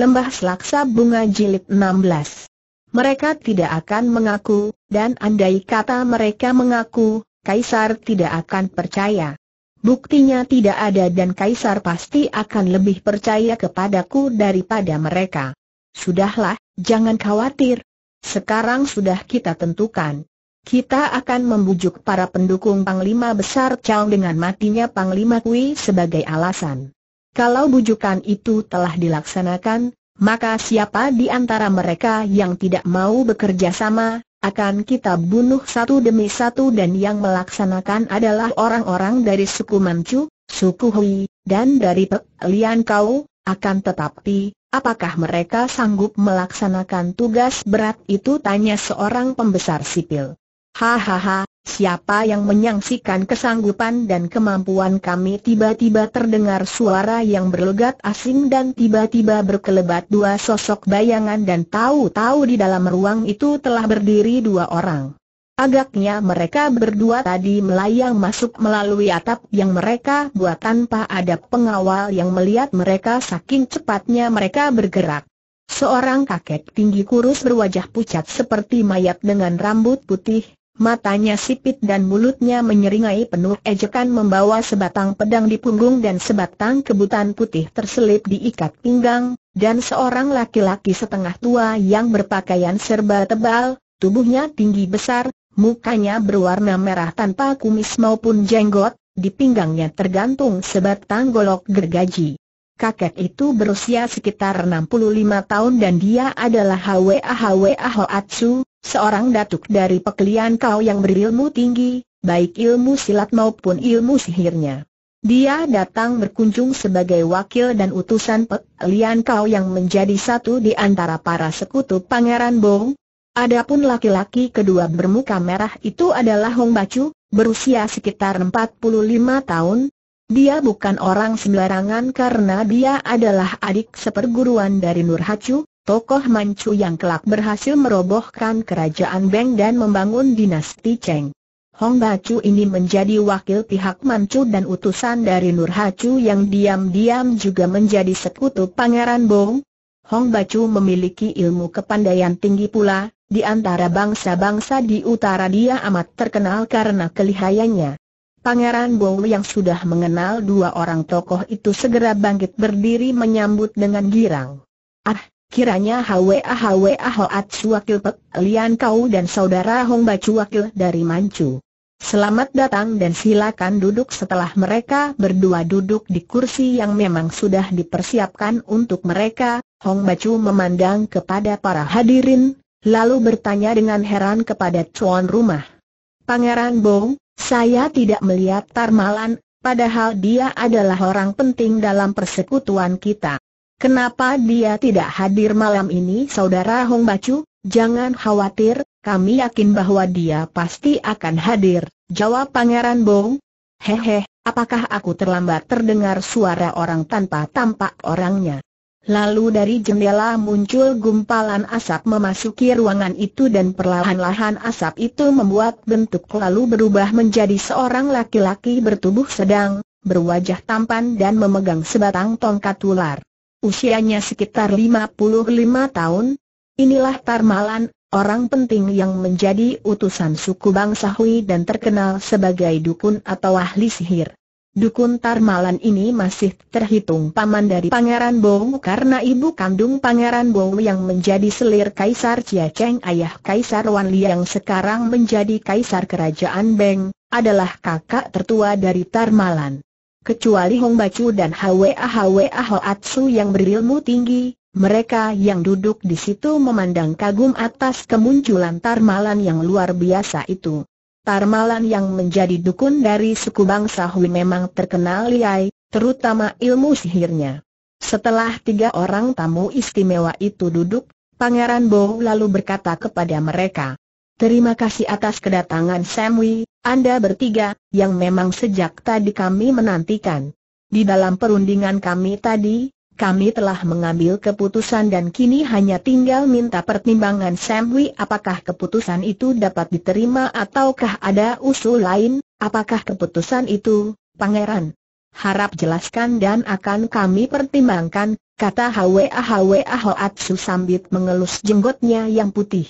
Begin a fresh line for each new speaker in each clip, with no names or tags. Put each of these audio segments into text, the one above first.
Lembah Selaksa Bunga Jilid 16 mereka tidak akan mengaku, dan andai kata mereka mengaku, Kaisar tidak akan percaya. Buktinya tidak ada dan Kaisar pasti akan lebih percaya kepadaku daripada mereka. Sudahlah, jangan khawatir. Sekarang sudah kita tentukan. Kita akan membujuk para pendukung Panglima Besar Chow dengan matinya Panglima Kui sebagai alasan. Kalau bujukan itu telah dilaksanakan, maka siapa di antara mereka yang tidak mau bekerja sama, akan kita bunuh satu demi satu dan yang melaksanakan adalah orang-orang dari suku Manchu, suku Hui, dan dari Pek Kau, akan tetapi, apakah mereka sanggup melaksanakan tugas berat itu tanya seorang pembesar sipil. Hahaha, Siapa yang menyaksikan kesanggupan dan kemampuan kami tiba-tiba terdengar suara yang berlegat asing dan tiba-tiba berkelebat dua sosok bayangan dan tahu-tahu di dalam ruang itu telah berdiri dua orang. Agaknya mereka berdua tadi melayang masuk melalui atap yang mereka buat tanpa ada pengawal yang melihat mereka saking cepatnya mereka bergerak. Seorang kakek tinggi kurus berwajah pucat seperti mayat dengan rambut putih, matanya sipit dan mulutnya menyeringai penuh ejekan membawa sebatang pedang di punggung dan sebatang kebutan putih terselip diikat pinggang, dan seorang laki-laki setengah tua yang berpakaian serba tebal, tubuhnya tinggi besar, mukanya berwarna merah tanpa kumis maupun jenggot, di pinggangnya tergantung sebatang golok gergaji. Kakek itu berusia sekitar 65 tahun dan dia adalah Hwa Hwa Hoatsu, Seorang datuk dari pekelian kau yang berilmu tinggi, baik ilmu silat maupun ilmu sihirnya. Dia datang berkunjung sebagai wakil dan utusan pekelian kau yang menjadi satu di antara para sekutu Pangeran Bong. Adapun laki-laki kedua bermuka merah itu adalah Hong Bacu, berusia sekitar 45 tahun, dia bukan orang sembarangan karena dia adalah adik seperguruan dari Nur Hacu, tokoh Manchu yang kelak berhasil merobohkan kerajaan Beng dan membangun dinasti Cheng. Hong Bachu ini menjadi wakil pihak Manchu dan utusan dari Nur Hacu yang diam-diam juga menjadi sekutu Pangeran Bong. Hong Bachu memiliki ilmu kepandaian tinggi pula, di antara bangsa-bangsa di utara dia amat terkenal karena kelihayannya. Pangeran Bong yang sudah mengenal dua orang tokoh itu segera bangkit berdiri menyambut dengan girang. Ah, Kiranya Hwa Hwa Hoat Suwakil Pek, Lian Kau dan Saudara Hong Bacu Wakil dari Manchu. Selamat datang dan silakan duduk setelah mereka berdua duduk di kursi yang memang sudah dipersiapkan untuk mereka, Hong Bacu memandang kepada para hadirin, lalu bertanya dengan heran kepada cuan rumah. Pangeran Bong, saya tidak melihat Tarmalan, padahal dia adalah orang penting dalam persekutuan kita. Kenapa dia tidak hadir malam ini saudara Hong Bacu? Jangan khawatir, kami yakin bahwa dia pasti akan hadir, jawab Pangeran Bong. Hehe, apakah aku terlambat terdengar suara orang tanpa tampak orangnya? Lalu dari jendela muncul gumpalan asap memasuki ruangan itu dan perlahan-lahan asap itu membuat bentuk lalu berubah menjadi seorang laki-laki bertubuh sedang, berwajah tampan dan memegang sebatang tongkat ular. Usianya sekitar 55 tahun. Inilah Tarmalan, orang penting yang menjadi utusan suku bangsa Hui dan terkenal sebagai dukun atau ahli sihir. Dukun Tarmalan ini masih terhitung paman dari Pangeran Bou karena ibu kandung Pangeran Bou yang menjadi selir Kaisar Chia Cheng ayah Kaisar Wan Li yang sekarang menjadi Kaisar Kerajaan Beng, adalah kakak tertua dari Tarmalan. Kecuali Hong Bacu dan Hwa Hwa Hoatsu yang berilmu tinggi, mereka yang duduk di situ memandang kagum atas kemunculan Tarmalan yang luar biasa itu. Tarmalan yang menjadi dukun dari suku bangsa Hui memang terkenal liai, terutama ilmu sihirnya. Setelah tiga orang tamu istimewa itu duduk, Pangeran Bo lalu berkata kepada mereka, Terima kasih atas kedatangan Samwi, Anda bertiga, yang memang sejak tadi kami menantikan. Di dalam perundingan kami tadi, kami telah mengambil keputusan dan kini hanya tinggal minta pertimbangan Samwi apakah keputusan itu dapat diterima ataukah ada usul lain, apakah keputusan itu, Pangeran? Harap jelaskan dan akan kami pertimbangkan, kata Hwa Hwa Hoatsu sambil mengelus jenggotnya yang putih.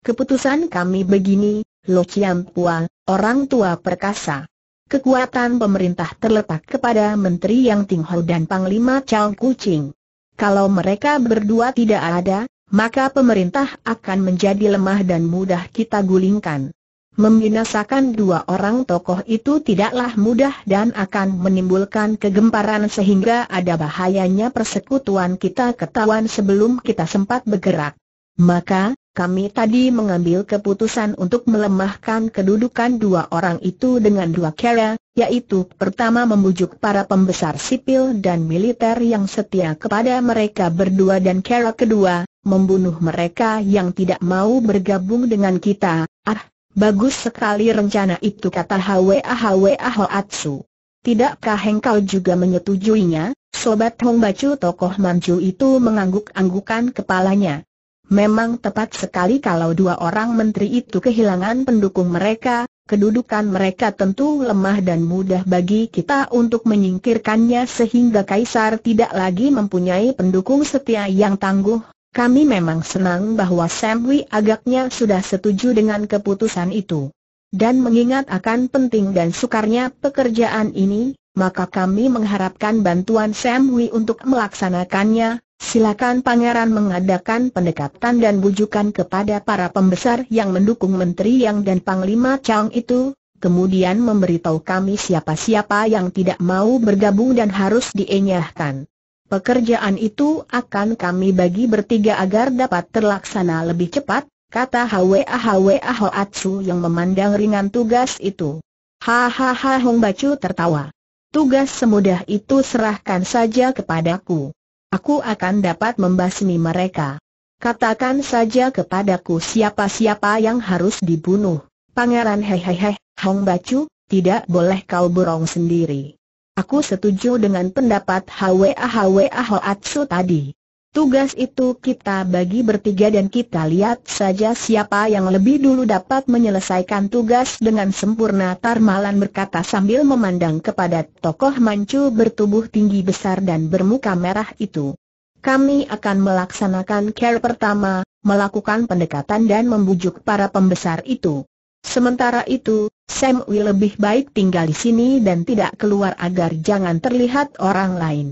Keputusan kami begini, Lo Pua, orang tua perkasa. Kekuatan pemerintah terletak kepada Menteri Yang Tingho dan Panglima Chao Kucing. Kalau mereka berdua tidak ada, maka pemerintah akan menjadi lemah dan mudah kita gulingkan. Membinasakan dua orang tokoh itu tidaklah mudah dan akan menimbulkan kegemparan sehingga ada bahayanya persekutuan kita ketahuan sebelum kita sempat bergerak. Maka, kami tadi mengambil keputusan untuk melemahkan kedudukan dua orang itu dengan dua cara, yaitu pertama membujuk para pembesar sipil dan militer yang setia kepada mereka berdua dan cara kedua, membunuh mereka yang tidak mau bergabung dengan kita. Ah, bagus sekali rencana itu kata Hwa Hwa Atsu. Tidakkah engkau juga menyetujuinya, Sobat Hong Bacu tokoh Manju itu mengangguk-anggukan kepalanya. Memang tepat sekali kalau dua orang menteri itu kehilangan pendukung mereka, kedudukan mereka tentu lemah dan mudah bagi kita untuk menyingkirkannya sehingga Kaisar tidak lagi mempunyai pendukung setia yang tangguh. Kami memang senang bahwa Samwi agaknya sudah setuju dengan keputusan itu. Dan mengingat akan penting dan sukarnya pekerjaan ini, maka kami mengharapkan bantuan Samwi untuk melaksanakannya, Silakan pangeran mengadakan pendekatan dan bujukan kepada para pembesar yang mendukung Menteri Yang dan Panglima Chang itu, kemudian memberitahu kami siapa-siapa yang tidak mau bergabung dan harus dienyahkan. Pekerjaan itu akan kami bagi bertiga agar dapat terlaksana lebih cepat, kata Hwa Hwa Hoatsu yang memandang ringan tugas itu. Hahaha Hong Bacu tertawa. Tugas semudah itu serahkan saja kepadaku. Aku akan dapat membasmi mereka. Katakan saja kepadaku siapa-siapa yang harus dibunuh. Pangeran hehehe, Hong Bacu, tidak boleh kau borong sendiri. Aku setuju dengan pendapat Hwa Hwa Hoatsu tadi. Tugas itu kita bagi bertiga dan kita lihat saja siapa yang lebih dulu dapat menyelesaikan tugas dengan sempurna Tarmalan berkata sambil memandang kepada tokoh mancu bertubuh tinggi besar dan bermuka merah itu. Kami akan melaksanakan care pertama, melakukan pendekatan dan membujuk para pembesar itu. Sementara itu, Sam Wee lebih baik tinggal di sini dan tidak keluar agar jangan terlihat orang lain.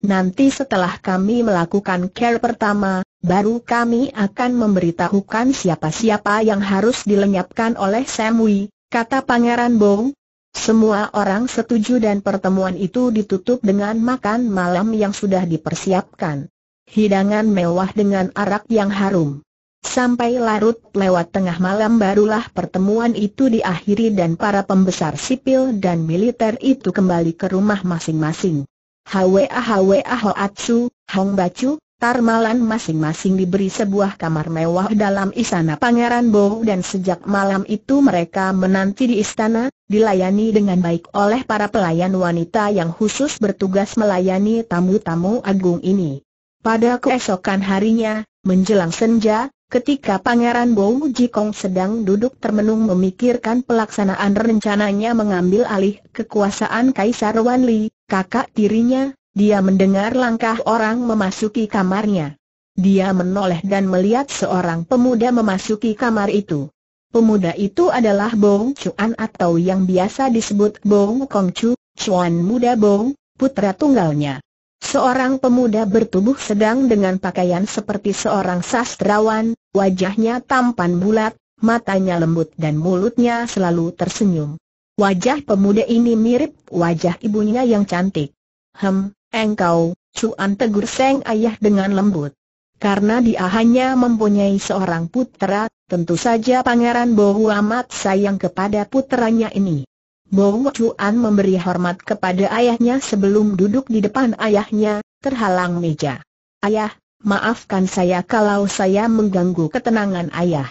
Nanti setelah kami melakukan care pertama, baru kami akan memberitahukan siapa-siapa yang harus dilenyapkan oleh Samui, kata Pangeran Bong. Semua orang setuju dan pertemuan itu ditutup dengan makan malam yang sudah dipersiapkan. Hidangan mewah dengan arak yang harum. Sampai larut lewat tengah malam barulah pertemuan itu diakhiri dan para pembesar sipil dan militer itu kembali ke rumah masing-masing. Hwa Hwa Hoatsu, Hong Bacu, Tarmalan masing-masing diberi sebuah kamar mewah dalam istana Pangeran Bo dan sejak malam itu mereka menanti di istana, dilayani dengan baik oleh para pelayan wanita yang khusus bertugas melayani tamu-tamu agung ini. Pada keesokan harinya, menjelang senja, Ketika Pangeran Bo Jikong sedang duduk termenung memikirkan pelaksanaan rencananya mengambil alih kekuasaan Kaisar Wanli, kakak tirinya, dia mendengar langkah orang memasuki kamarnya. Dia menoleh dan melihat seorang pemuda memasuki kamar itu. Pemuda itu adalah Bong Chuan atau yang biasa disebut Bong Kong Chu, Chuan muda Bong, putra tunggalnya. Seorang pemuda bertubuh sedang dengan pakaian seperti seorang sastrawan, wajahnya tampan bulat, matanya lembut dan mulutnya selalu tersenyum. Wajah pemuda ini mirip wajah ibunya yang cantik. Hem, engkau, Cuan tegur Seng Ayah dengan lembut. Karena dia hanya mempunyai seorang putra, tentu saja Pangeran Bohu amat sayang kepada putranya ini. Bohu Cuan memberi hormat kepada ayahnya sebelum duduk di depan ayahnya, terhalang meja. Ayah, maafkan saya kalau saya mengganggu ketenangan ayah.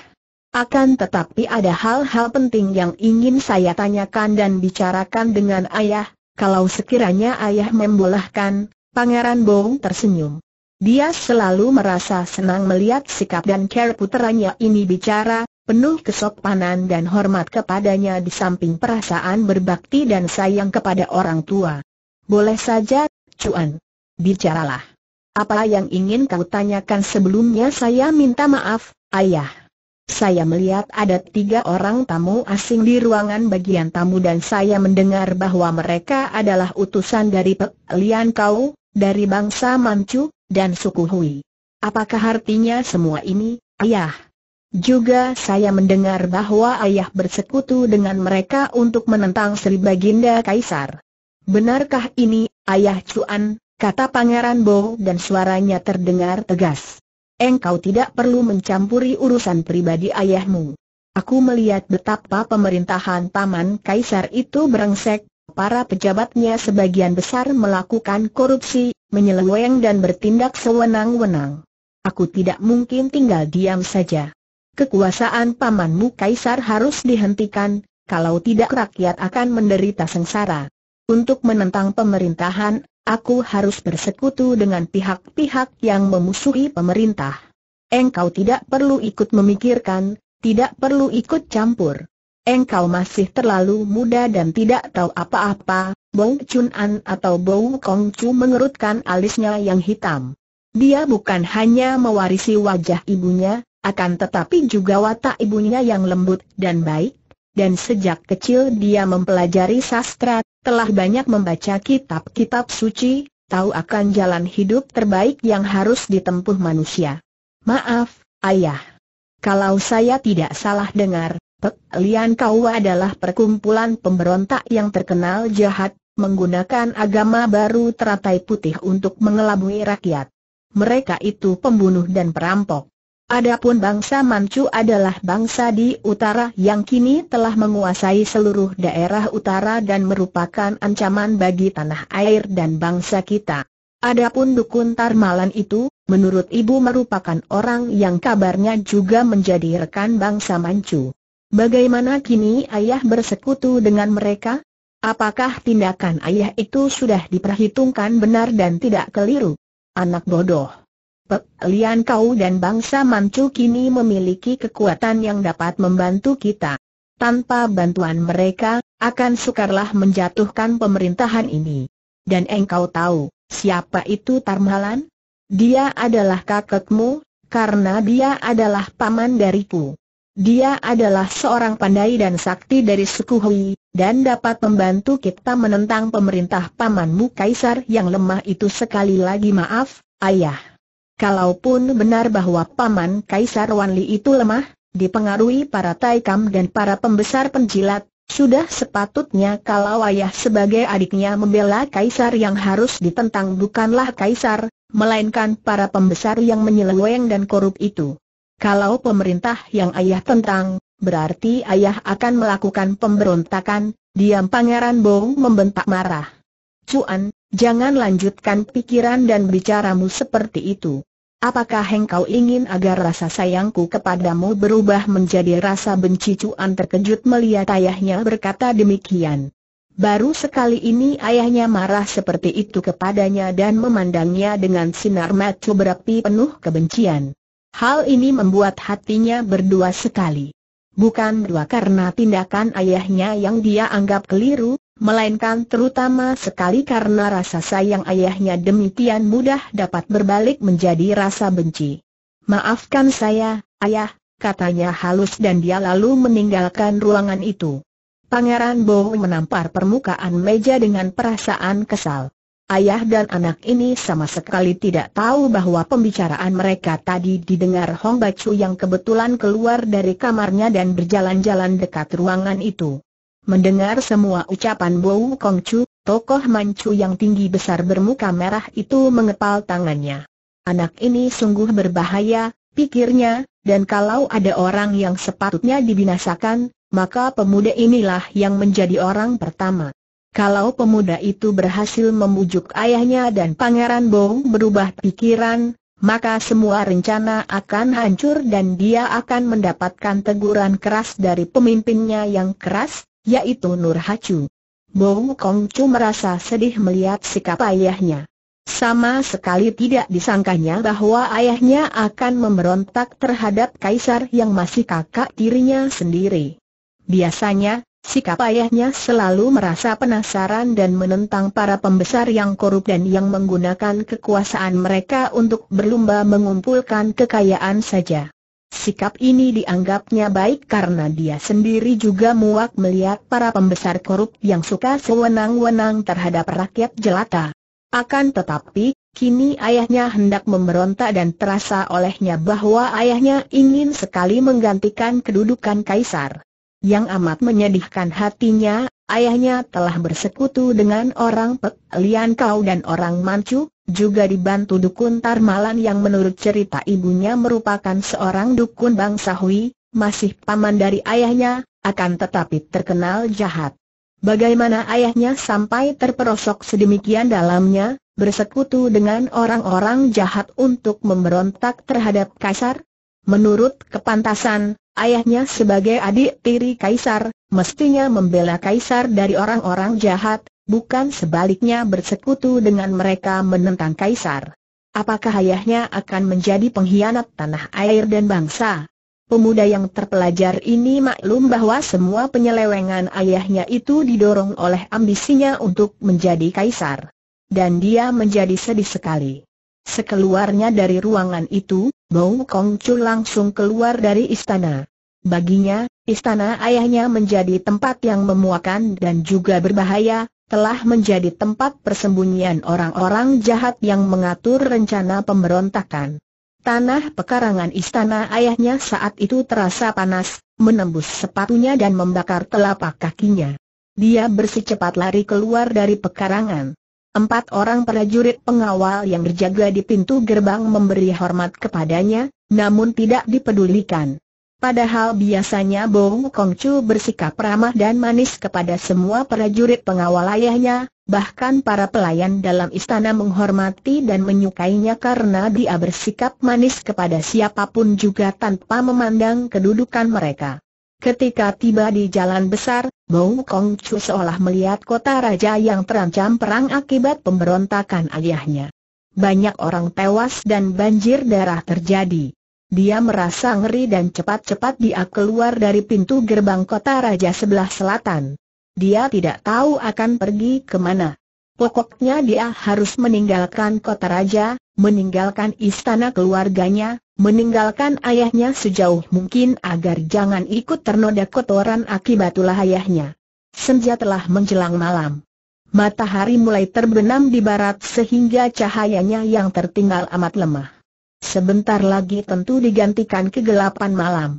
Akan tetapi ada hal-hal penting yang ingin saya tanyakan dan bicarakan dengan ayah, kalau sekiranya ayah membolehkan, Pangeran Bong tersenyum. Dia selalu merasa senang melihat sikap dan care puteranya ini bicara, penuh kesopanan dan hormat kepadanya di samping perasaan berbakti dan sayang kepada orang tua. Boleh saja, Cuan. Bicaralah. Apa yang ingin kau tanyakan sebelumnya saya minta maaf, ayah. Saya melihat ada tiga orang tamu asing di ruangan bagian tamu dan saya mendengar bahwa mereka adalah utusan dari Pek Lian Kau, dari bangsa Manchu, dan suku Hui. Apakah artinya semua ini, ayah? Juga saya mendengar bahwa ayah bersekutu dengan mereka untuk menentang Sri Baginda Kaisar. Benarkah ini, ayah Cuan? kata Pangeran Bo dan suaranya terdengar tegas engkau tidak perlu mencampuri urusan pribadi ayahmu. Aku melihat betapa pemerintahan Taman Kaisar itu berengsek, para pejabatnya sebagian besar melakukan korupsi, menyeleweng dan bertindak sewenang-wenang. Aku tidak mungkin tinggal diam saja. Kekuasaan pamanmu Kaisar harus dihentikan, kalau tidak rakyat akan menderita sengsara. Untuk menentang pemerintahan, aku harus bersekutu dengan pihak-pihak yang memusuhi pemerintah. Engkau tidak perlu ikut memikirkan, tidak perlu ikut campur. Engkau masih terlalu muda dan tidak tahu apa-apa, Bong Chun An atau Bong Kong Chu mengerutkan alisnya yang hitam. Dia bukan hanya mewarisi wajah ibunya, akan tetapi juga watak ibunya yang lembut dan baik, dan sejak kecil dia mempelajari sastra, telah banyak membaca kitab-kitab suci, tahu akan jalan hidup terbaik yang harus ditempuh manusia. Maaf, ayah. Kalau saya tidak salah dengar, Pek Lian Kawa adalah perkumpulan pemberontak yang terkenal jahat, menggunakan agama baru teratai putih untuk mengelabui rakyat. Mereka itu pembunuh dan perampok. Adapun bangsa Manchu adalah bangsa di utara yang kini telah menguasai seluruh daerah utara dan merupakan ancaman bagi tanah air dan bangsa kita. Adapun dukun Tarmalan itu, menurut ibu merupakan orang yang kabarnya juga menjadi rekan bangsa Manchu. Bagaimana kini ayah bersekutu dengan mereka? Apakah tindakan ayah itu sudah diperhitungkan benar dan tidak keliru? Anak bodoh. Lian Kau dan bangsa Manchu kini memiliki kekuatan yang dapat membantu kita. Tanpa bantuan mereka, akan sukarlah menjatuhkan pemerintahan ini. Dan engkau tahu, siapa itu Tarmalan? Dia adalah kakekmu, karena dia adalah paman dariku. Dia adalah seorang pandai dan sakti dari suku Hui, dan dapat membantu kita menentang pemerintah pamanmu kaisar yang lemah itu sekali lagi maaf, ayah. Kalaupun benar bahwa Paman Kaisar Wanli itu lemah, dipengaruhi para taikam dan para pembesar penjilat, sudah sepatutnya kalau ayah sebagai adiknya membela Kaisar yang harus ditentang bukanlah Kaisar, melainkan para pembesar yang menyeleweng dan korup itu. Kalau pemerintah yang ayah tentang, berarti ayah akan melakukan pemberontakan, diam Pangeran Bong membentak marah. Cuan, jangan lanjutkan pikiran dan bicaramu seperti itu. Apakah engkau ingin agar rasa sayangku kepadamu berubah menjadi rasa benci Cuan terkejut melihat ayahnya berkata demikian. Baru sekali ini ayahnya marah seperti itu kepadanya dan memandangnya dengan sinar mata berapi penuh kebencian. Hal ini membuat hatinya berdua sekali. Bukan dua karena tindakan ayahnya yang dia anggap keliru, melainkan terutama sekali karena rasa sayang ayahnya demikian mudah dapat berbalik menjadi rasa benci. Maafkan saya, ayah, katanya halus dan dia lalu meninggalkan ruangan itu. Pangeran Bowo menampar permukaan meja dengan perasaan kesal. Ayah dan anak ini sama sekali tidak tahu bahwa pembicaraan mereka tadi didengar Hong Bacu yang kebetulan keluar dari kamarnya dan berjalan-jalan dekat ruangan itu. Mendengar semua ucapan Bou Chu, tokoh Manchu yang tinggi besar bermuka merah itu mengepal tangannya. Anak ini sungguh berbahaya, pikirnya, dan kalau ada orang yang sepatutnya dibinasakan, maka pemuda inilah yang menjadi orang pertama. Kalau pemuda itu berhasil membujuk ayahnya dan pangeran Bou berubah pikiran, maka semua rencana akan hancur dan dia akan mendapatkan teguran keras dari pemimpinnya yang keras, yaitu Nur Hacu. Bong Kong Chu merasa sedih melihat sikap ayahnya. Sama sekali tidak disangkanya bahwa ayahnya akan memberontak terhadap kaisar yang masih kakak tirinya sendiri. Biasanya, sikap ayahnya selalu merasa penasaran dan menentang para pembesar yang korup dan yang menggunakan kekuasaan mereka untuk berlumba mengumpulkan kekayaan saja. Sikap ini dianggapnya baik karena dia sendiri juga muak melihat para pembesar korup yang suka sewenang-wenang terhadap rakyat jelata. Akan tetapi, kini ayahnya hendak memberontak dan terasa olehnya bahwa ayahnya ingin sekali menggantikan kedudukan kaisar. Yang amat menyedihkan hatinya, ayahnya telah bersekutu dengan orang Pek Lian Kau dan orang Mancu, juga dibantu dukun Tarmalan yang menurut cerita ibunya merupakan seorang dukun bangsa Hui, masih paman dari ayahnya, akan tetapi terkenal jahat. Bagaimana ayahnya sampai terperosok sedemikian dalamnya, bersekutu dengan orang-orang jahat untuk memberontak terhadap Kaisar? Menurut kepantasan, ayahnya sebagai adik tiri Kaisar, mestinya membela Kaisar dari orang-orang jahat, bukan sebaliknya bersekutu dengan mereka menentang kaisar. Apakah ayahnya akan menjadi pengkhianat tanah air dan bangsa? Pemuda yang terpelajar ini maklum bahwa semua penyelewengan ayahnya itu didorong oleh ambisinya untuk menjadi kaisar. Dan dia menjadi sedih sekali. Sekeluarnya dari ruangan itu, Bau Kong langsung keluar dari istana. Baginya, Istana ayahnya menjadi tempat yang memuakan dan juga berbahaya, telah menjadi tempat persembunyian orang-orang jahat yang mengatur rencana pemberontakan. Tanah pekarangan istana ayahnya saat itu terasa panas, menembus sepatunya dan membakar telapak kakinya. Dia bersecepat lari keluar dari pekarangan. Empat orang prajurit pengawal yang berjaga di pintu gerbang memberi hormat kepadanya, namun tidak dipedulikan. Padahal biasanya Bong Chu bersikap ramah dan manis kepada semua prajurit pengawal ayahnya, bahkan para pelayan dalam istana menghormati dan menyukainya karena dia bersikap manis kepada siapapun juga tanpa memandang kedudukan mereka. Ketika tiba di jalan besar, Bong Chu seolah melihat kota raja yang terancam perang akibat pemberontakan ayahnya. Banyak orang tewas dan banjir darah terjadi. Dia merasa ngeri dan cepat-cepat dia keluar dari pintu gerbang kota raja sebelah selatan. Dia tidak tahu akan pergi ke mana. Pokoknya dia harus meninggalkan kota raja, meninggalkan istana keluarganya, meninggalkan ayahnya sejauh mungkin agar jangan ikut ternoda kotoran akibat ulah ayahnya. Senja telah menjelang malam. Matahari mulai terbenam di barat sehingga cahayanya yang tertinggal amat lemah. Sebentar lagi tentu digantikan kegelapan malam.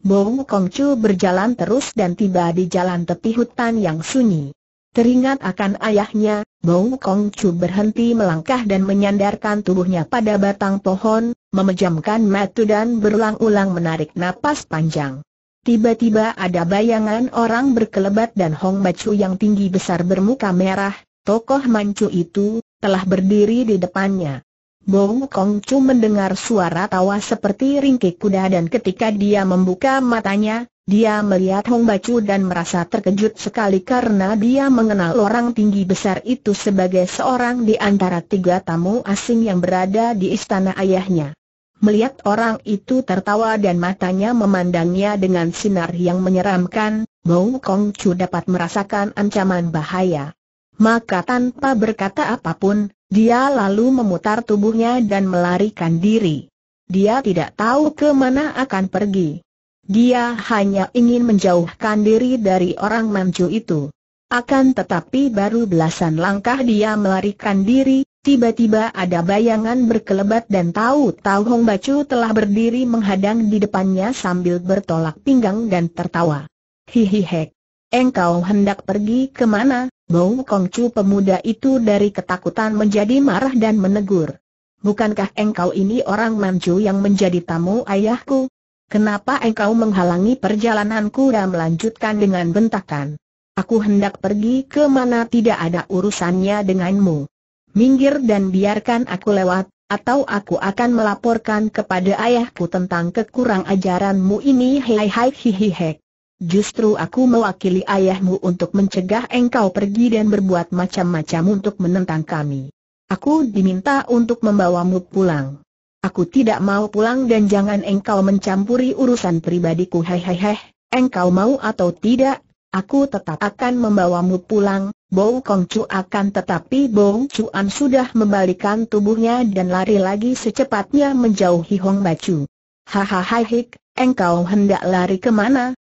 Bong Chu berjalan terus dan tiba di jalan tepi hutan yang sunyi. Teringat akan ayahnya, Bong Chu berhenti melangkah dan menyandarkan tubuhnya pada batang pohon, memejamkan mata dan berulang-ulang menarik napas panjang. Tiba-tiba ada bayangan orang berkelebat dan Hong Bacu yang tinggi besar bermuka merah, tokoh Mancu itu, telah berdiri di depannya. Bong Kong Chu mendengar suara tawa seperti ringkik kuda dan ketika dia membuka matanya, dia melihat Hong Bacu dan merasa terkejut sekali karena dia mengenal orang tinggi besar itu sebagai seorang di antara tiga tamu asing yang berada di istana ayahnya. Melihat orang itu tertawa dan matanya memandangnya dengan sinar yang menyeramkan, Bong Kong Chu dapat merasakan ancaman bahaya maka tanpa berkata apapun, dia lalu memutar tubuhnya dan melarikan diri. Dia tidak tahu ke mana akan pergi. Dia hanya ingin menjauhkan diri dari orang mamcu itu. Akan tetapi baru belasan langkah dia melarikan diri, tiba-tiba ada bayangan berkelebat dan tahu-tahu Hong Bacu telah berdiri menghadang di depannya sambil bertolak pinggang dan tertawa. Hihihek. Engkau hendak pergi kemana? Bau Kongcu pemuda itu dari ketakutan menjadi marah dan menegur. Bukankah engkau ini orang Manchu yang menjadi tamu ayahku? Kenapa engkau menghalangi perjalananku dan melanjutkan dengan bentakan? Aku hendak pergi ke mana tidak ada urusannya denganmu. Minggir dan biarkan aku lewat, atau aku akan melaporkan kepada ayahku tentang kekurang ajaranmu ini hei hei hihihe. Justru aku mewakili ayahmu untuk mencegah engkau pergi dan berbuat macam-macam untuk menentang kami. Aku diminta untuk membawamu pulang. Aku tidak mau pulang dan jangan engkau mencampuri urusan pribadiku hehehe, engkau mau atau tidak, aku tetap akan membawamu pulang, Bou Kongcu akan tetapi Bou Cuan sudah membalikan tubuhnya dan lari lagi secepatnya menjauhi Hong Bacu. Hahaha hik, Engkau hendak lari kemana?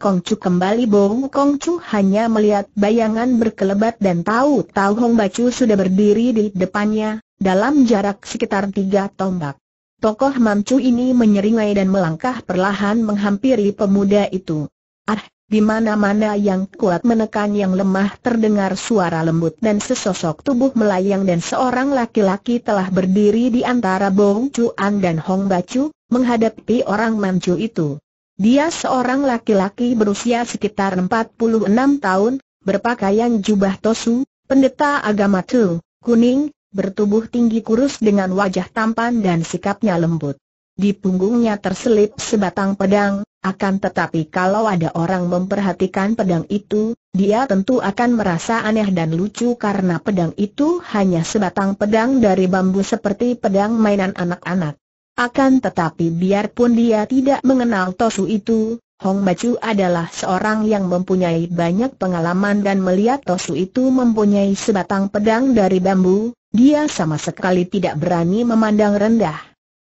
Kong Chu kembali Kong Chu hanya melihat bayangan berkelebat dan tahu-tahu Hong Bacu sudah berdiri di depannya, dalam jarak sekitar tiga tombak. Tokoh Mamcu ini menyeringai dan melangkah perlahan menghampiri pemuda itu. Ah, di mana-mana yang kuat menekan yang lemah terdengar suara lembut dan sesosok tubuh melayang dan seorang laki-laki telah berdiri di antara Bong An dan Hong Bacu, menghadapi orang Manchu itu. Dia seorang laki-laki berusia sekitar 46 tahun, berpakaian jubah tosu, pendeta agama tu, kuning, bertubuh tinggi kurus dengan wajah tampan dan sikapnya lembut. Di punggungnya terselip sebatang pedang, akan tetapi kalau ada orang memperhatikan pedang itu, dia tentu akan merasa aneh dan lucu karena pedang itu hanya sebatang pedang dari bambu seperti pedang mainan anak-anak. Akan tetapi biarpun dia tidak mengenal Tosu itu, Hong Bacu adalah seorang yang mempunyai banyak pengalaman dan melihat Tosu itu mempunyai sebatang pedang dari bambu, dia sama sekali tidak berani memandang rendah.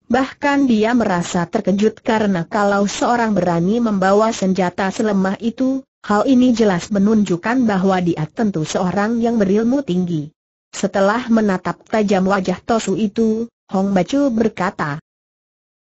Bahkan dia merasa terkejut karena kalau seorang berani membawa senjata selemah itu, hal ini jelas menunjukkan bahwa dia tentu seorang yang berilmu tinggi. Setelah menatap tajam wajah Tosu itu, Hong Bacu berkata,